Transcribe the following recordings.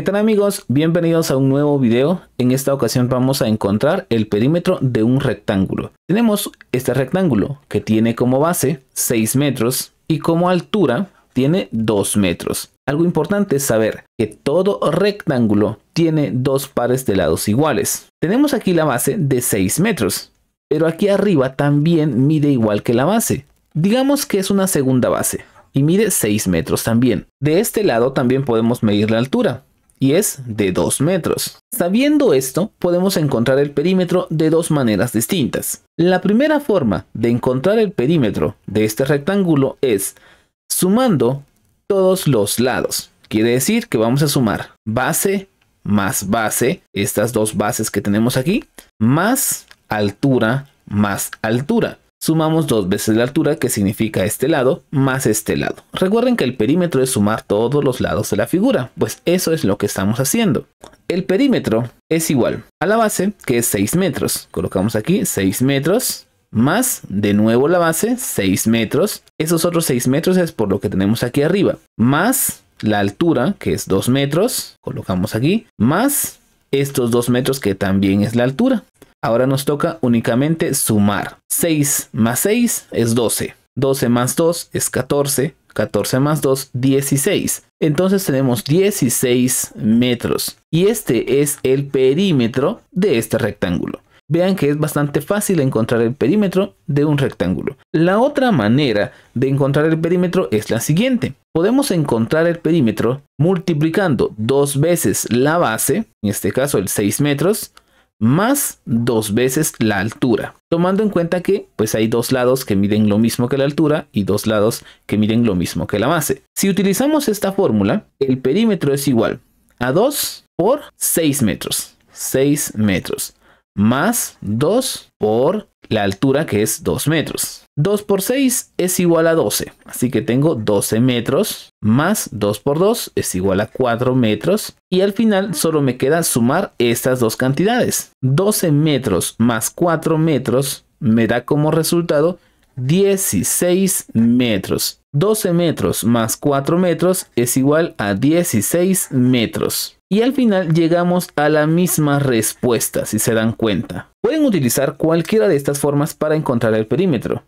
¿Qué tal amigos? Bienvenidos a un nuevo video. En esta ocasión vamos a encontrar el perímetro de un rectángulo. Tenemos este rectángulo que tiene como base 6 metros y como altura tiene 2 metros. Algo importante es saber que todo rectángulo tiene dos pares de lados iguales. Tenemos aquí la base de 6 metros, pero aquí arriba también mide igual que la base. Digamos que es una segunda base y mide 6 metros también. De este lado también podemos medir la altura y es de 2 metros. Sabiendo esto, podemos encontrar el perímetro de dos maneras distintas. La primera forma de encontrar el perímetro de este rectángulo es sumando todos los lados. Quiere decir que vamos a sumar base más base, estas dos bases que tenemos aquí, más altura más altura sumamos dos veces la altura que significa este lado más este lado. Recuerden que el perímetro es sumar todos los lados de la figura, pues eso es lo que estamos haciendo. El perímetro es igual a la base que es 6 metros. Colocamos aquí 6 metros más de nuevo la base 6 metros. Esos otros 6 metros es por lo que tenemos aquí arriba. Más la altura que es 2 metros. Colocamos aquí. Más estos 2 metros que también es la altura. Ahora nos toca únicamente sumar. 6 más 6 es 12. 12 más 2 es 14. 14 más 2, 16. Entonces tenemos 16 metros. Y este es el perímetro de este rectángulo. Vean que es bastante fácil encontrar el perímetro de un rectángulo. La otra manera de encontrar el perímetro es la siguiente. Podemos encontrar el perímetro multiplicando dos veces la base, en este caso el 6 metros, más dos veces la altura, tomando en cuenta que pues hay dos lados que miden lo mismo que la altura y dos lados que miden lo mismo que la base Si utilizamos esta fórmula, el perímetro es igual a 2 por 6 metros. 6 metros más 2 por la altura que es 2 metros. 2 por 6 es igual a 12, así que tengo 12 metros más 2 por 2 es igual a 4 metros y al final solo me queda sumar estas dos cantidades. 12 metros más 4 metros me da como resultado 16 metros. 12 metros más 4 metros es igual a 16 metros. Y al final llegamos a la misma respuesta, si se dan cuenta. Pueden utilizar cualquiera de estas formas para encontrar el perímetro.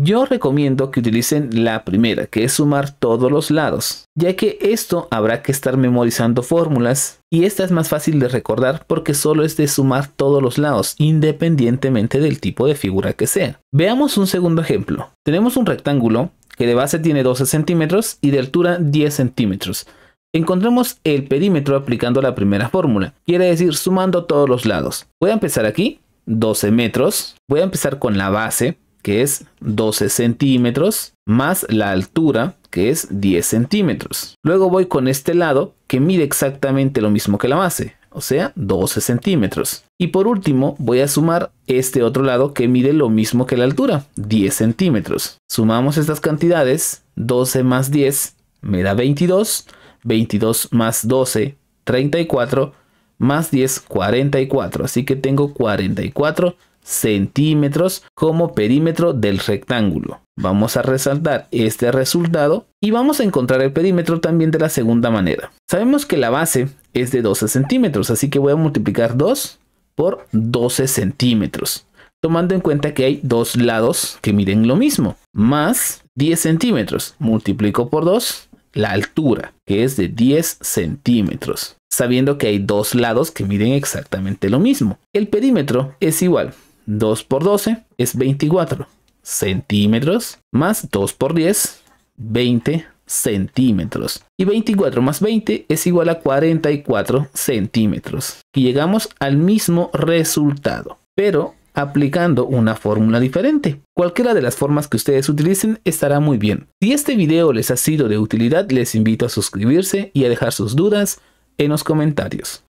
Yo recomiendo que utilicen la primera, que es sumar todos los lados, ya que esto habrá que estar memorizando fórmulas y esta es más fácil de recordar porque solo es de sumar todos los lados, independientemente del tipo de figura que sea. Veamos un segundo ejemplo. Tenemos un rectángulo que de base tiene 12 centímetros y de altura 10 centímetros. Encontremos el perímetro aplicando la primera fórmula, quiere decir sumando todos los lados. Voy a empezar aquí, 12 metros, voy a empezar con la base, que es 12 centímetros, más la altura, que es 10 centímetros. Luego voy con este lado, que mide exactamente lo mismo que la base, o sea, 12 centímetros. Y por último, voy a sumar este otro lado que mide lo mismo que la altura, 10 centímetros. Sumamos estas cantidades, 12 más 10 me da 22, 22 más 12, 34, más 10, 44. Así que tengo 44 centímetros como perímetro del rectángulo. Vamos a resaltar este resultado y vamos a encontrar el perímetro también de la segunda manera. Sabemos que la base es de 12 centímetros, así que voy a multiplicar 2 por 12 centímetros, tomando en cuenta que hay dos lados que miden lo mismo, más 10 centímetros, multiplico por 2 la altura, que es de 10 centímetros, sabiendo que hay dos lados que miden exactamente lo mismo. El perímetro es igual 2 por 12 es 24 centímetros, más 2 por 10, 20 centímetros. Y 24 más 20 es igual a 44 centímetros. Y llegamos al mismo resultado, pero aplicando una fórmula diferente. Cualquiera de las formas que ustedes utilicen estará muy bien. Si este video les ha sido de utilidad, les invito a suscribirse y a dejar sus dudas en los comentarios.